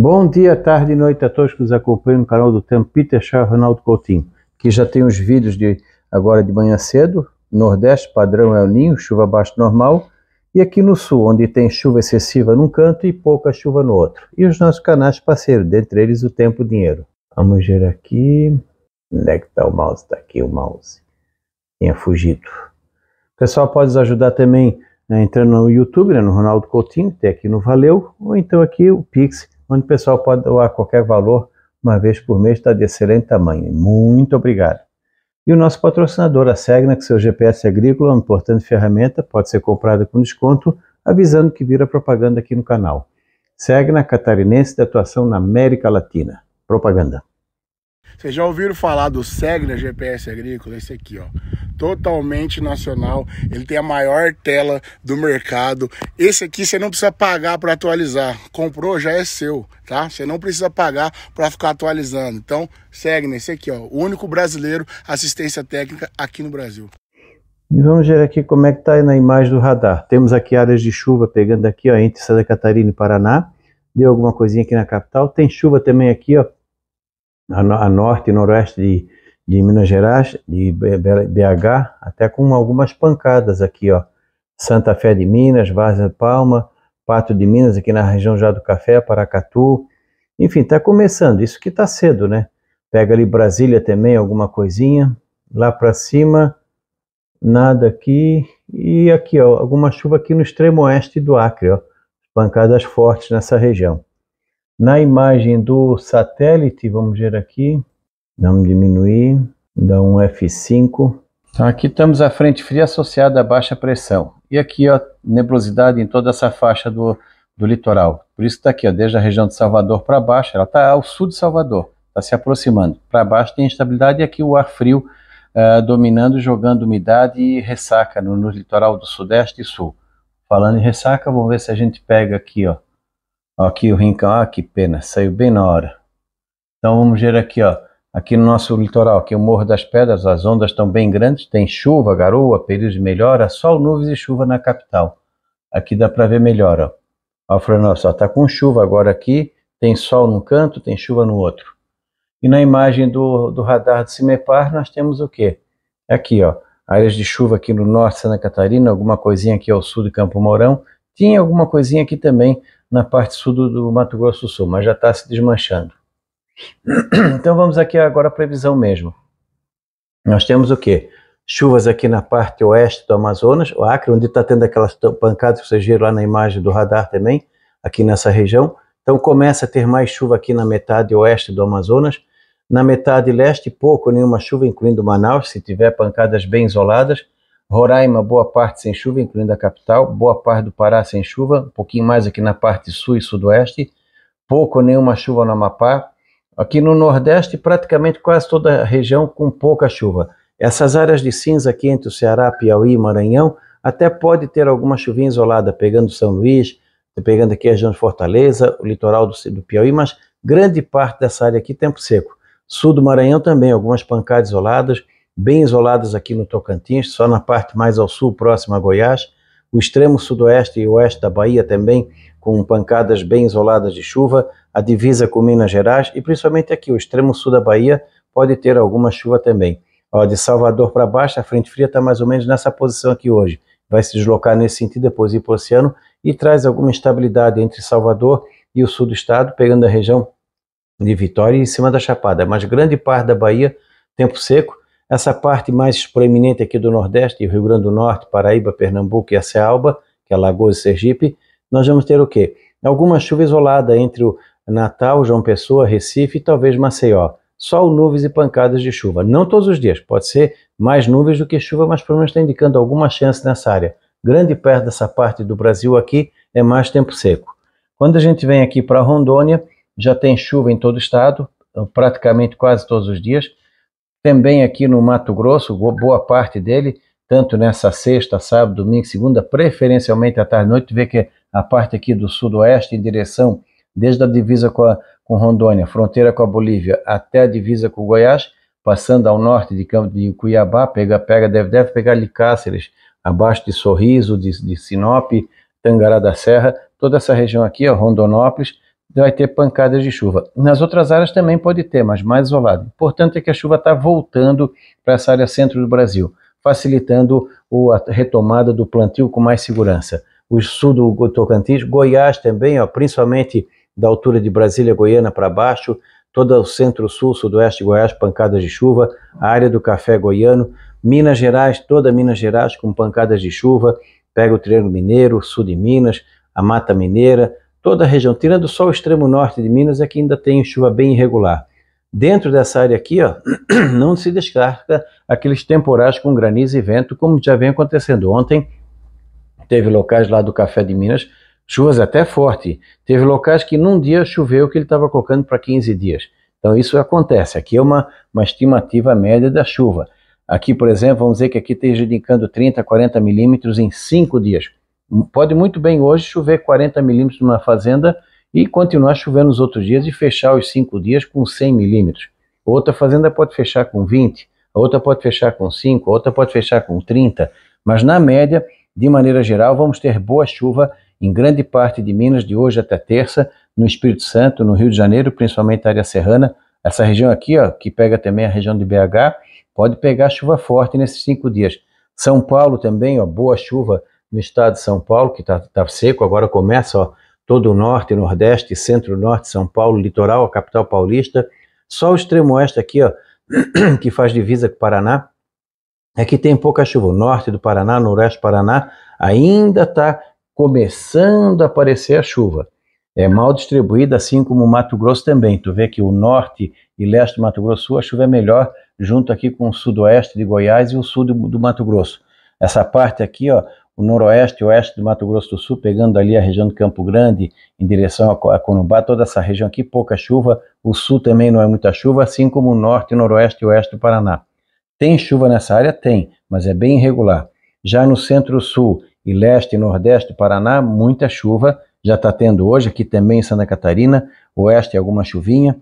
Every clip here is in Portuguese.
Bom dia, tarde e noite a todos que nos acompanham no canal do Tempo Peter Charles Ronaldo Coutinho, que já tem os vídeos de agora de manhã cedo, Nordeste, padrão El Ninho, chuva abaixo normal, e aqui no Sul, onde tem chuva excessiva num canto e pouca chuva no outro. E os nossos canais parceiros, dentre eles o Tempo Dinheiro. Vamos ver aqui, onde é que está o mouse? Está aqui o mouse, tinha fugido. O pessoal pode nos ajudar também né, entrando no YouTube, né, no Ronaldo Coutinho, até aqui no Valeu, ou então aqui o Pix onde o pessoal pode doar qualquer valor uma vez por mês, está de excelente tamanho. Muito obrigado. E o nosso patrocinador, a Segna, que seu GPS agrícola, uma importante ferramenta, pode ser comprada com desconto, avisando que vira propaganda aqui no canal. Segna, catarinense de atuação na América Latina. Propaganda. Vocês já ouviram falar do Segna GPS agrícola? Esse aqui, ó totalmente nacional. Ele tem a maior tela do mercado. Esse aqui você não precisa pagar para atualizar. Comprou, já é seu, tá? Você não precisa pagar para ficar atualizando. Então, segue nesse aqui, ó. O único brasileiro assistência técnica aqui no Brasil. E vamos ver aqui como é que está na imagem do radar. Temos aqui áreas de chuva pegando aqui, ó, entre Santa Catarina e Paraná. Deu alguma coisinha aqui na capital. Tem chuva também aqui, ó, a, norte e noroeste de de Minas Gerais, de BH, até com algumas pancadas aqui, ó. Santa Fé de Minas, Várzea Palma, Pato de Minas, aqui na região já do Café, Paracatu. Enfim, está começando, isso que está cedo, né? Pega ali Brasília também, alguma coisinha. Lá para cima, nada aqui. E aqui, ó, alguma chuva aqui no extremo oeste do Acre, ó. Pancadas fortes nessa região. Na imagem do satélite, vamos ver aqui, Vamos diminuir, dá um F5. Então aqui estamos a frente fria associada à baixa pressão. E aqui ó, nebulosidade em toda essa faixa do, do litoral. Por isso que está aqui, ó, desde a região de Salvador para baixo, ela está ao sul de Salvador, está se aproximando. Para baixo tem instabilidade e aqui o ar frio uh, dominando, jogando umidade e ressaca no, no litoral do sudeste e sul. Falando em ressaca, vamos ver se a gente pega aqui, ó. Aqui o rincão, ah, que pena, saiu bem na hora. Então vamos ver aqui, ó aqui no nosso litoral, aqui o Morro das Pedras, as ondas estão bem grandes, tem chuva, garoa, Período de melhora, sol, nuvens e chuva na capital. Aqui dá para ver melhor, ó. Ó, Florianópolis, só tá com chuva agora aqui, tem sol num canto, tem chuva no outro. E na imagem do, do radar de Cimepar, nós temos o quê? É aqui, ó, áreas de chuva aqui no norte de Santa Catarina, alguma coisinha aqui ao sul de Campo Mourão, tinha alguma coisinha aqui também na parte sul do, do Mato Grosso do Sul, mas já está se desmanchando. Então vamos aqui agora a previsão mesmo. Nós temos o quê? Chuvas aqui na parte oeste do Amazonas, o Acre, onde está tendo aquelas pancadas que vocês viram lá na imagem do radar também, aqui nessa região. Então começa a ter mais chuva aqui na metade oeste do Amazonas. Na metade leste, pouco, nenhuma chuva, incluindo Manaus, se tiver pancadas bem isoladas. Roraima, boa parte sem chuva, incluindo a capital. Boa parte do Pará sem chuva, um pouquinho mais aqui na parte sul e sudoeste. Pouco, nenhuma chuva no Amapá. Aqui no Nordeste, praticamente quase toda a região com pouca chuva. Essas áreas de cinza aqui entre o Ceará, Piauí e Maranhão, até pode ter alguma chuvinha isolada, pegando São Luís, pegando aqui a região de Fortaleza, o litoral do, do Piauí, mas grande parte dessa área aqui tempo seco. Sul do Maranhão também, algumas pancadas isoladas, bem isoladas aqui no Tocantins, só na parte mais ao sul, próxima a Goiás o extremo sudoeste e oeste da Bahia também com pancadas bem isoladas de chuva, a divisa com Minas Gerais e principalmente aqui o extremo sul da Bahia pode ter alguma chuva também. Ó, de Salvador para baixo, a frente fria está mais ou menos nessa posição aqui hoje. Vai se deslocar nesse sentido, depois ir para o oceano e traz alguma instabilidade entre Salvador e o sul do estado, pegando a região de Vitória e em cima da Chapada. Mas grande parte da Bahia, tempo seco, essa parte mais proeminente aqui do Nordeste, Rio Grande do Norte, Paraíba, Pernambuco e a Cealba, que é Lagoas e Sergipe, nós vamos ter o quê? Alguma chuva isolada entre o Natal, João Pessoa, Recife e talvez Maceió. Sol, nuvens e pancadas de chuva. Não todos os dias, pode ser mais nuvens do que chuva, mas pelo menos está indicando alguma chance nessa área. Grande parte dessa parte do Brasil aqui é mais tempo seco. Quando a gente vem aqui para Rondônia, já tem chuva em todo o estado, praticamente quase todos os dias. Também aqui no Mato Grosso, boa parte dele, tanto nessa sexta, sábado, domingo, segunda, preferencialmente à tarde e noite, vê que a parte aqui do sudoeste em direção, desde a divisa com, a, com Rondônia, fronteira com a Bolívia, até a divisa com Goiás, passando ao norte de Campo de Cuiabá, pega, pega, deve, deve pegar ali Cáceres, abaixo de Sorriso, de, de Sinop, Tangará da Serra, toda essa região aqui, ó, Rondonópolis, vai ter pancadas de chuva. Nas outras áreas também pode ter, mas mais isolado. O importante é que a chuva está voltando para essa área centro do Brasil, facilitando a retomada do plantio com mais segurança. O sul do Tocantins, Goiás também, ó, principalmente da altura de Brasília, Goiânia para baixo, todo o centro-sul, sudoeste de Goiás, pancadas de chuva, a área do café goiano, Minas Gerais, toda Minas Gerais com pancadas de chuva, pega o Triângulo Mineiro, sul de Minas, a Mata Mineira, toda a região, tirando só o extremo norte de Minas, é que ainda tem chuva bem irregular. Dentro dessa área aqui, ó, não se descarta aqueles temporais com granizo e vento, como já vem acontecendo. Ontem teve locais lá do Café de Minas, chuvas até fortes. Teve locais que num dia choveu que ele estava colocando para 15 dias. Então isso acontece. Aqui é uma, uma estimativa média da chuva. Aqui, por exemplo, vamos dizer que aqui esteja indicando 30, 40 milímetros em 5 dias. Pode muito bem hoje chover 40 milímetros numa fazenda e continuar chovendo os outros dias e fechar os cinco dias com 100 milímetros. Outra fazenda pode fechar com 20, a outra pode fechar com 5, a outra pode fechar com 30, mas na média, de maneira geral, vamos ter boa chuva em grande parte de Minas, de hoje até terça, no Espírito Santo, no Rio de Janeiro, principalmente na área serrana. Essa região aqui, ó, que pega também a região de BH, pode pegar chuva forte nesses cinco dias. São Paulo também, ó, boa chuva no estado de São Paulo, que está tá seco, agora começa ó, todo o norte, nordeste, centro-norte, São Paulo, litoral, a capital paulista, só o extremo oeste aqui, ó, que faz divisa com o Paraná, é que tem pouca chuva. O norte do Paraná, noroeste do Paraná, ainda está começando a aparecer a chuva. É mal distribuída, assim como o Mato Grosso também. Tu vê que o norte e leste do Mato Grosso, a chuva é melhor junto aqui com o sudoeste de Goiás e o sul do, do Mato Grosso. Essa parte aqui, ó, o noroeste e oeste do Mato Grosso do Sul, pegando ali a região de Campo Grande em direção a Corumbá, toda essa região aqui, pouca chuva. O sul também não é muita chuva, assim como o norte, noroeste e oeste do Paraná. Tem chuva nessa área? Tem, mas é bem irregular. Já no centro-sul e leste e nordeste do Paraná, muita chuva. Já está tendo hoje, aqui também em Santa Catarina, oeste alguma chuvinha.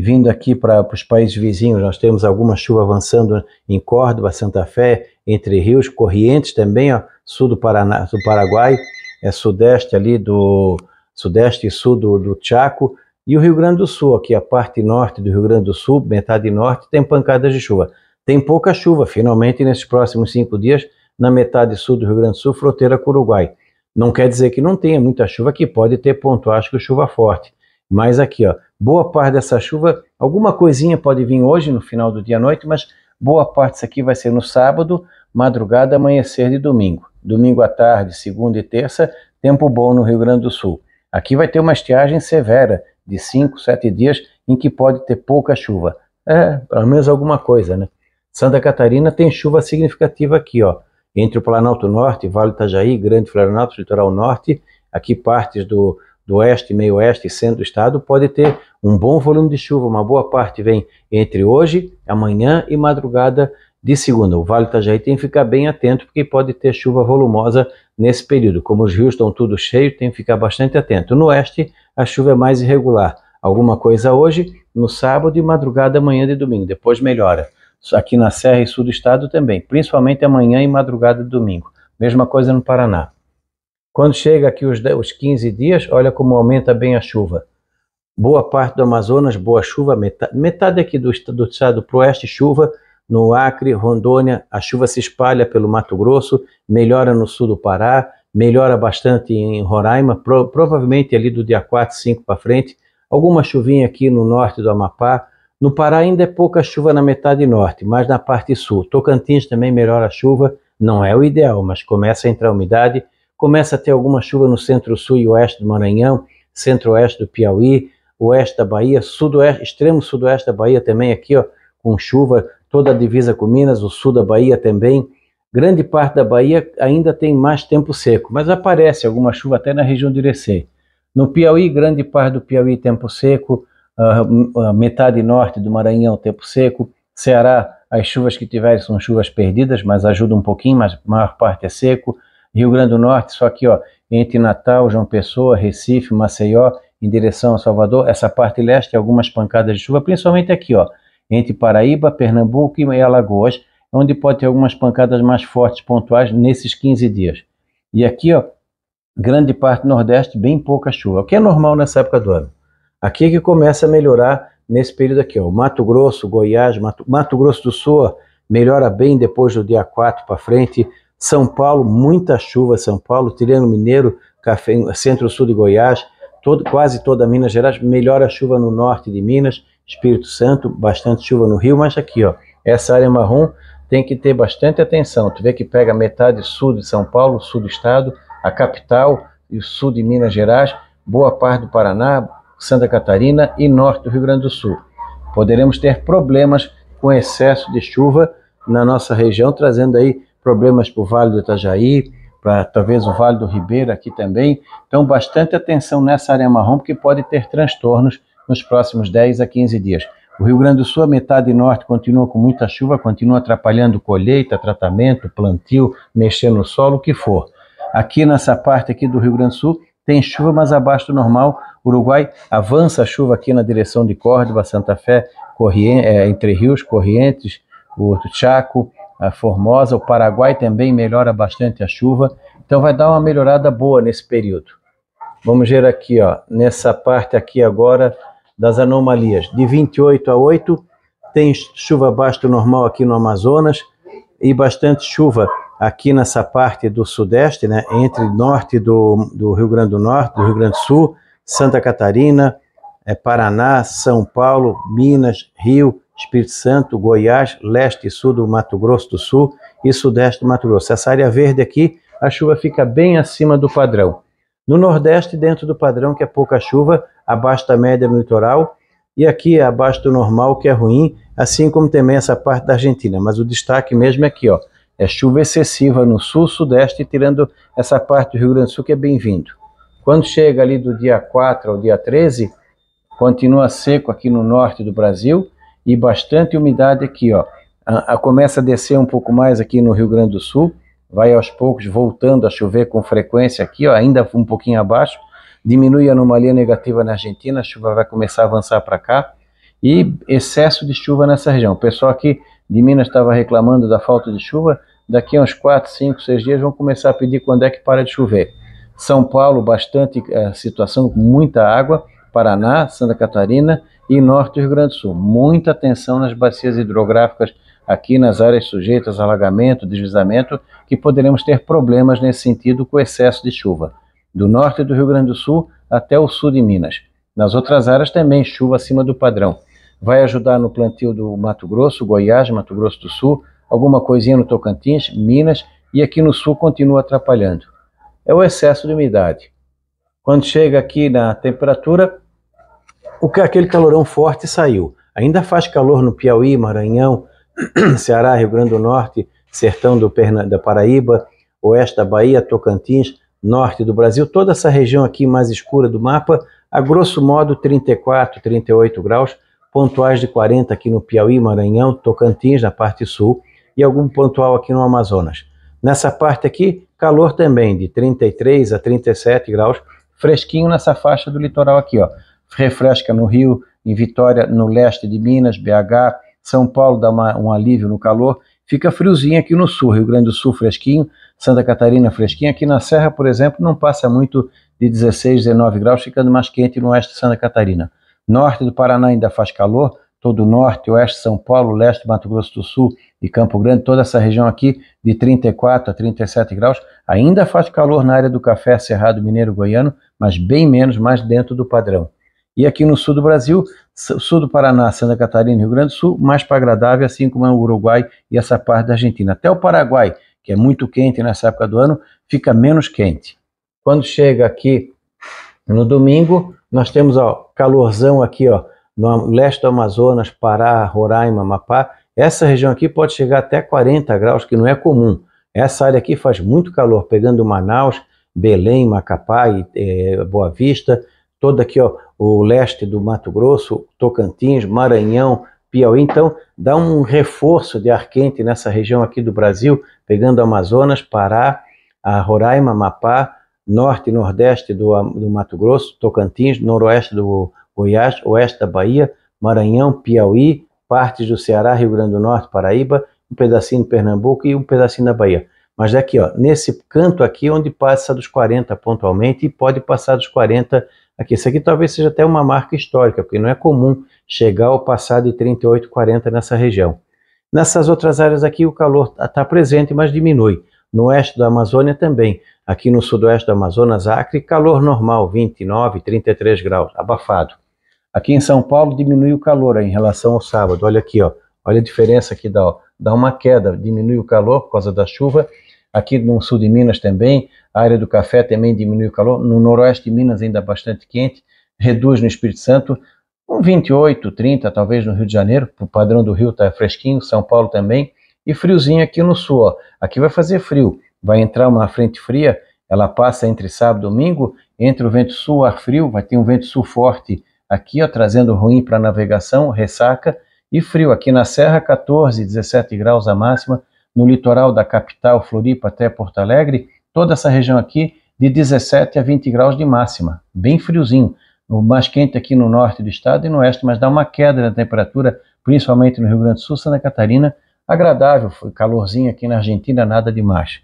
Vindo aqui para os países vizinhos, nós temos alguma chuva avançando em Córdoba, Santa Fé entre rios, correntes também, ó, sul do, Paraná, do Paraguai, é sudeste ali do sudeste e sul do, do Chaco, e o Rio Grande do Sul, aqui a parte norte do Rio Grande do Sul, metade norte, tem pancadas de chuva. Tem pouca chuva, finalmente, nesses próximos cinco dias, na metade sul do Rio Grande do Sul, fronteira com o Uruguai. Não quer dizer que não tenha muita chuva, que pode ter acho que chuva forte. Mas aqui, ó, boa parte dessa chuva, alguma coisinha pode vir hoje, no final do dia à noite, mas Boa parte disso aqui vai ser no sábado, madrugada, amanhecer de domingo. Domingo à tarde, segunda e terça, tempo bom no Rio Grande do Sul. Aqui vai ter uma estiagem severa, de 5, 7 dias, em que pode ter pouca chuva. É, pelo menos alguma coisa, né? Santa Catarina tem chuva significativa aqui, ó. Entre o Planalto Norte, Vale Itajaí, Grande Florianópolis, Litoral Norte, aqui partes do, do oeste, meio oeste e centro do estado pode ter um bom volume de chuva. Uma boa parte vem entre hoje, amanhã e madrugada de segunda. O Vale do Itajaí tem que ficar bem atento, porque pode ter chuva volumosa nesse período. Como os rios estão tudo cheios, tem que ficar bastante atento. No oeste, a chuva é mais irregular. Alguma coisa hoje, no sábado e madrugada, amanhã de domingo. Depois melhora. Aqui na Serra e Sul do Estado também, principalmente amanhã e madrugada de domingo. Mesma coisa no Paraná. Quando chega aqui os, os 15 dias, olha como aumenta bem a chuva. Boa parte do Amazonas, boa chuva, metade, metade aqui do, do estado do oeste, chuva. No Acre, Rondônia, a chuva se espalha pelo Mato Grosso, melhora no sul do Pará, melhora bastante em Roraima, pro, provavelmente ali do dia 4, 5 para frente. Alguma chuvinha aqui no norte do Amapá. No Pará ainda é pouca chuva na metade norte, mas na parte sul. Tocantins também melhora a chuva, não é o ideal, mas começa a entrar umidade começa a ter alguma chuva no centro-sul e oeste do Maranhão, centro-oeste do Piauí, oeste da Bahia, sudoeste, extremo sudoeste da Bahia também aqui, ó, com chuva, toda a divisa com Minas, o sul da Bahia também. Grande parte da Bahia ainda tem mais tempo seco, mas aparece alguma chuva até na região de Irecê. No Piauí, grande parte do Piauí tempo seco, metade norte do Maranhão tempo seco, Ceará, as chuvas que tiverem são chuvas perdidas, mas ajuda um pouquinho, mas a maior parte é seco. Rio Grande do Norte, só que ó, entre Natal, João Pessoa, Recife, Maceió, em direção a Salvador, essa parte leste, algumas pancadas de chuva, principalmente aqui, ó, entre Paraíba, Pernambuco e Alagoas, onde pode ter algumas pancadas mais fortes, pontuais, nesses 15 dias. E aqui, ó, grande parte do Nordeste, bem pouca chuva, o que é normal nessa época do ano. Aqui é que começa a melhorar nesse período aqui, ó, Mato Grosso, Goiás, Mato, Mato Grosso do Sul, ó, melhora bem depois do dia 4 para frente, são Paulo, muita chuva, São Paulo, Tireno Mineiro, centro-sul de Goiás, todo, quase toda Minas Gerais, melhor a chuva no norte de Minas, Espírito Santo, bastante chuva no Rio, mas aqui, ó, essa área marrom tem que ter bastante atenção. Tu vê que pega metade sul de São Paulo, sul do estado, a capital e o sul de Minas Gerais, boa parte do Paraná, Santa Catarina e norte do Rio Grande do Sul. Poderemos ter problemas com excesso de chuva na nossa região, trazendo aí problemas para o Vale do Itajaí, para talvez o Vale do Ribeira aqui também. Então, bastante atenção nessa área marrom, porque pode ter transtornos nos próximos 10 a 15 dias. O Rio Grande do Sul, a metade norte, continua com muita chuva, continua atrapalhando colheita, tratamento, plantio, mexer no solo, o que for. Aqui nessa parte aqui do Rio Grande do Sul, tem chuva, mas abaixo do normal. Uruguai avança a chuva aqui na direção de Córdoba, Santa Fé, é, Entre Rios, Corrientes, o Chaco, Formosa, o Paraguai também melhora bastante a chuva, então vai dar uma melhorada boa nesse período. Vamos ver aqui, ó, nessa parte aqui agora das anomalias. De 28 a 8 tem chuva abaixo do normal aqui no Amazonas e bastante chuva aqui nessa parte do sudeste, né, entre norte do, do Rio Grande do Norte, do Rio Grande do Sul, Santa Catarina, é, Paraná, São Paulo, Minas, Rio, Espírito Santo, Goiás, leste e sul do Mato Grosso do Sul e sudeste do Mato Grosso. Essa área verde aqui, a chuva fica bem acima do padrão. No nordeste, dentro do padrão, que é pouca chuva, abaixo da média no litoral, e aqui abaixo do normal, que é ruim, assim como também essa parte da Argentina. Mas o destaque mesmo é aqui, ó, é chuva excessiva no sul, sudeste, tirando essa parte do Rio Grande do Sul, que é bem-vindo. Quando chega ali do dia 4 ao dia 13, continua seco aqui no norte do Brasil, e bastante umidade aqui, ó. A, a, começa a descer um pouco mais aqui no Rio Grande do Sul, vai aos poucos voltando a chover com frequência aqui, ó, ainda um pouquinho abaixo, diminui a anomalia negativa na Argentina, a chuva vai começar a avançar para cá, e excesso de chuva nessa região. O pessoal aqui de Minas estava reclamando da falta de chuva, daqui a uns 4, 5, 6 dias vão começar a pedir quando é que para de chover. São Paulo, bastante é, situação, muita água, Paraná, Santa Catarina e norte do Rio Grande do Sul. Muita atenção nas bacias hidrográficas aqui nas áreas sujeitas a alagamento, deslizamento, que poderemos ter problemas nesse sentido com o excesso de chuva. Do norte do Rio Grande do Sul até o sul de Minas. Nas outras áreas também chuva acima do padrão. Vai ajudar no plantio do Mato Grosso, Goiás, Mato Grosso do Sul, alguma coisinha no Tocantins, Minas e aqui no sul continua atrapalhando. É o excesso de umidade. Quando chega aqui na temperatura, o aquele calorão forte saiu. Ainda faz calor no Piauí, Maranhão, Ceará, Rio Grande do Norte, sertão do Perna, da Paraíba, oeste da Bahia, Tocantins, norte do Brasil, toda essa região aqui mais escura do mapa, a grosso modo 34, 38 graus, pontuais de 40 aqui no Piauí, Maranhão, Tocantins, na parte sul, e algum pontual aqui no Amazonas. Nessa parte aqui, calor também de 33 a 37 graus, fresquinho nessa faixa do litoral aqui, ó. Refresca no Rio, em Vitória, no leste de Minas, BH, São Paulo dá uma, um alívio no calor. Fica friozinho aqui no sul, Rio Grande do Sul fresquinho, Santa Catarina fresquinho. Aqui na Serra, por exemplo, não passa muito de 16, 19 graus, ficando mais quente no oeste de Santa Catarina. Norte do Paraná ainda faz calor, todo o norte, oeste São Paulo, leste Mato Grosso do Sul e Campo Grande, toda essa região aqui de 34 a 37 graus, ainda faz calor na área do café Cerrado Mineiro Goiano, mas bem menos, mais dentro do padrão. E aqui no sul do Brasil, sul do Paraná, Santa Catarina e Rio Grande do Sul, mais para agradável, assim como é o Uruguai e essa parte da Argentina. Até o Paraguai, que é muito quente nessa época do ano, fica menos quente. Quando chega aqui no domingo, nós temos ó, calorzão aqui, ó, no leste do Amazonas, Pará, Roraima, Amapá, essa região aqui pode chegar até 40 graus, que não é comum. Essa área aqui faz muito calor, pegando Manaus, Belém, Macapá e é, Boa Vista, todo aqui ó, o leste do Mato Grosso, Tocantins, Maranhão, Piauí. Então, dá um reforço de ar quente nessa região aqui do Brasil, pegando Amazonas, Pará, a Roraima, Amapá, norte e nordeste do, do Mato Grosso, Tocantins, noroeste do Goiás, oeste da Bahia, Maranhão, Piauí, partes do Ceará, Rio Grande do Norte, Paraíba, um pedacinho de Pernambuco e um pedacinho da Bahia. Mas é aqui, ó, nesse canto aqui, onde passa dos 40 pontualmente e pode passar dos 40 aqui. Isso aqui talvez seja até uma marca histórica, porque não é comum chegar ou passar de 38, 40 nessa região. Nessas outras áreas aqui, o calor está tá presente, mas diminui. No oeste da Amazônia também. Aqui no sudoeste do Amazonas, Acre, calor normal, 29, 33 graus, abafado. Aqui em São Paulo diminui o calor em relação ao sábado. Olha aqui, ó. Olha a diferença que dá, ó. dá uma queda, diminui o calor por causa da chuva. Aqui no sul de Minas também, a área do café também diminui o calor. No noroeste de Minas ainda bastante quente, reduz no Espírito Santo, um 28, 30, talvez no Rio de Janeiro, o padrão do Rio está fresquinho, São Paulo também, e friozinho aqui no sul. Ó. Aqui vai fazer frio, vai entrar uma frente fria, ela passa entre sábado e domingo, entre o vento sul, ar frio, vai ter um vento sul forte Aqui, ó, trazendo ruim para navegação, ressaca e frio. Aqui na Serra, 14, 17 graus a máxima. No litoral da capital, Floripa até Porto Alegre, toda essa região aqui de 17 a 20 graus de máxima. Bem friozinho. O mais quente aqui no norte do estado e no oeste, mas dá uma queda na temperatura, principalmente no Rio Grande do Sul, Santa Catarina. Agradável, foi calorzinho aqui na Argentina, nada demais.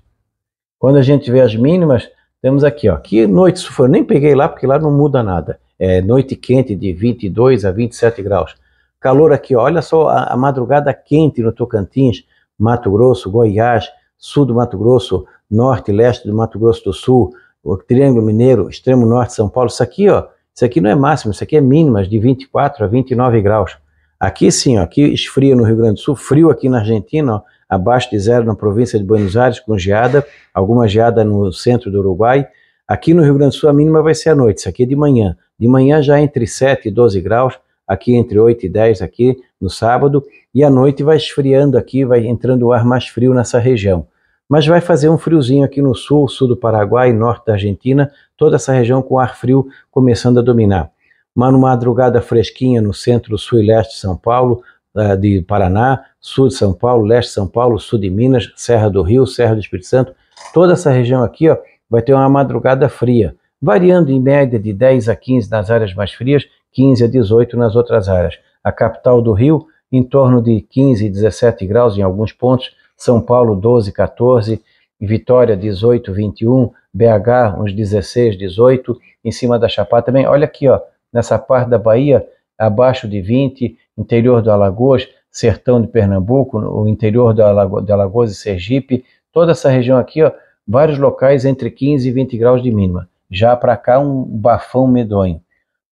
Quando a gente vê as mínimas, temos aqui, ó, que noite isso foi, eu nem peguei lá porque lá não muda nada é, noite quente de 22 a 27 graus. Calor aqui, olha só a, a madrugada quente no Tocantins, Mato Grosso, Goiás, sul do Mato Grosso, norte e leste do Mato Grosso do Sul, o Triângulo Mineiro, extremo norte de São Paulo. Isso aqui, ó, isso aqui não é máximo, isso aqui é mínimas de 24 a 29 graus. Aqui sim, ó, aqui esfria no Rio Grande do Sul, frio aqui na Argentina, ó, abaixo de zero na província de Buenos Aires, com geada, alguma geada no centro do Uruguai, Aqui no Rio Grande do Sul a mínima vai ser à noite, isso aqui é de manhã. De manhã já é entre 7 e 12 graus, aqui entre 8 e 10 aqui no sábado, e à noite vai esfriando aqui, vai entrando o ar mais frio nessa região. Mas vai fazer um friozinho aqui no sul, sul do Paraguai, norte da Argentina, toda essa região com ar frio começando a dominar. Mas numa madrugada fresquinha no centro, sul e leste de São Paulo, eh, de Paraná, sul de São Paulo, leste de São Paulo, sul de Minas, Serra do Rio, Serra do Espírito Santo, toda essa região aqui, ó, vai ter uma madrugada fria, variando em média de 10 a 15 nas áreas mais frias, 15 a 18 nas outras áreas. A capital do Rio, em torno de 15 e 17 graus em alguns pontos, São Paulo 12, 14, Vitória 18, 21, BH uns 16, 18, em cima da Chapada também. Olha aqui, ó, nessa parte da Bahia, abaixo de 20, interior do Alagoas, sertão de Pernambuco, o interior do Alago, de Alagoas e Sergipe, toda essa região aqui, ó, Vários locais entre 15 e 20 graus de mínima. Já para cá, um bafão medonho.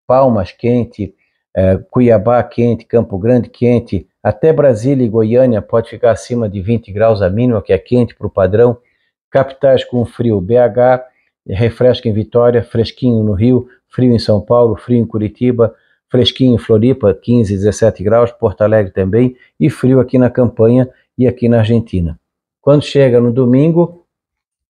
Palmas quente, é, Cuiabá quente, Campo Grande quente, até Brasília e Goiânia pode ficar acima de 20 graus a mínima, que é quente para o padrão. Capitais com frio, BH, refresca em Vitória, fresquinho no Rio, frio em São Paulo, frio em Curitiba, fresquinho em Floripa, 15, 17 graus, Porto Alegre também, e frio aqui na campanha e aqui na Argentina. Quando chega no domingo,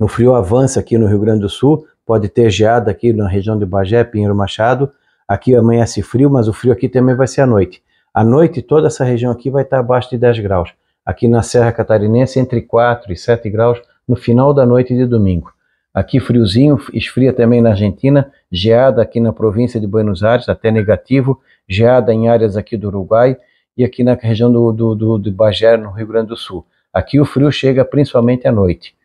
no frio avança aqui no Rio Grande do Sul, pode ter geada aqui na região de Bagé, Pinheiro Machado. Aqui amanhece frio, mas o frio aqui também vai ser à noite. À noite, toda essa região aqui vai estar abaixo de 10 graus. Aqui na Serra Catarinense, entre 4 e 7 graus no final da noite de domingo. Aqui friozinho, esfria também na Argentina, geada aqui na província de Buenos Aires, até negativo, geada em áreas aqui do Uruguai e aqui na região do, do, do, do Bagé, no Rio Grande do Sul. Aqui o frio chega principalmente à noite.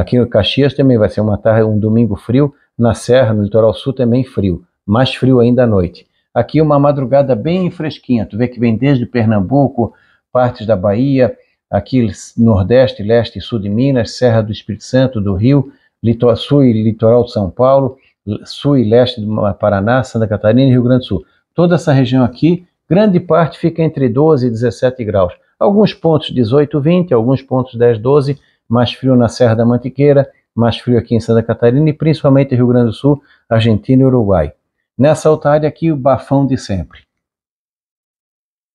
Aqui no Caxias também vai ser uma tarde, um domingo frio, na Serra, no litoral sul também frio, mais frio ainda à noite. Aqui uma madrugada bem fresquinha, tu vê que vem desde Pernambuco, partes da Bahia, aqui nordeste, leste e sul de Minas, Serra do Espírito Santo, do Rio, litoral, sul e litoral de São Paulo, sul e leste do Paraná, Santa Catarina e Rio Grande do Sul. Toda essa região aqui, grande parte fica entre 12 e 17 graus. Alguns pontos 18, 20, alguns pontos 10, 12 mais frio na Serra da Mantiqueira, mais frio aqui em Santa Catarina e principalmente Rio Grande do Sul, Argentina e Uruguai. Nessa alta área aqui, o bafão de sempre.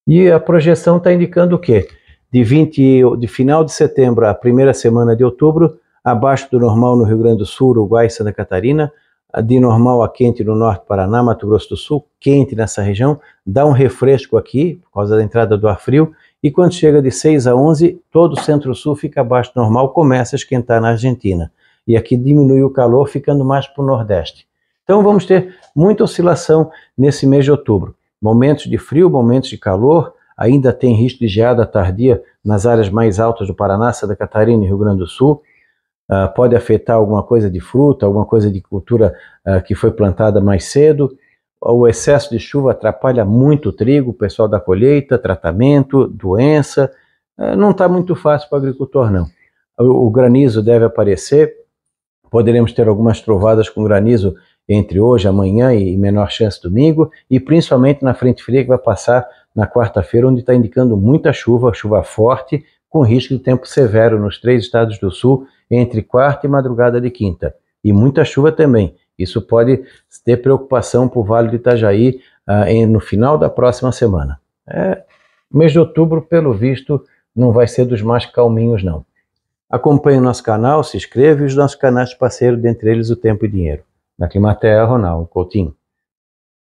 E a projeção está indicando o quê? De, 20, de final de setembro à primeira semana de outubro, abaixo do normal no Rio Grande do Sul, Uruguai e Santa Catarina, de normal a quente no norte Paraná, Mato Grosso do Sul, quente nessa região, dá um refresco aqui, por causa da entrada do ar frio, e quando chega de 6 a 11, todo o centro-sul fica abaixo do normal, começa a esquentar na Argentina. E aqui diminui o calor, ficando mais para o nordeste. Então vamos ter muita oscilação nesse mês de outubro. Momentos de frio, momentos de calor, ainda tem risco de geada tardia nas áreas mais altas do Paraná, Santa Catarina e Rio Grande do Sul. Uh, pode afetar alguma coisa de fruta, alguma coisa de cultura uh, que foi plantada mais cedo o excesso de chuva atrapalha muito o trigo, o pessoal da colheita, tratamento, doença. É, não está muito fácil para o agricultor, não. O granizo deve aparecer. Poderemos ter algumas trovadas com granizo entre hoje, amanhã e menor chance domingo, e principalmente na frente fria que vai passar na quarta-feira, onde está indicando muita chuva, chuva forte, com risco de tempo severo nos três estados do sul entre quarta e madrugada de quinta. E muita chuva também isso pode ter preocupação para o Vale do Itajaí ah, em, no final da próxima semana. É, mês de outubro, pelo visto, não vai ser dos mais calminhos, não. Acompanhe o nosso canal, se inscreva e os nossos canais parceiros, dentre eles o Tempo e Dinheiro. Na Climaterra, Ronaldo Coutinho.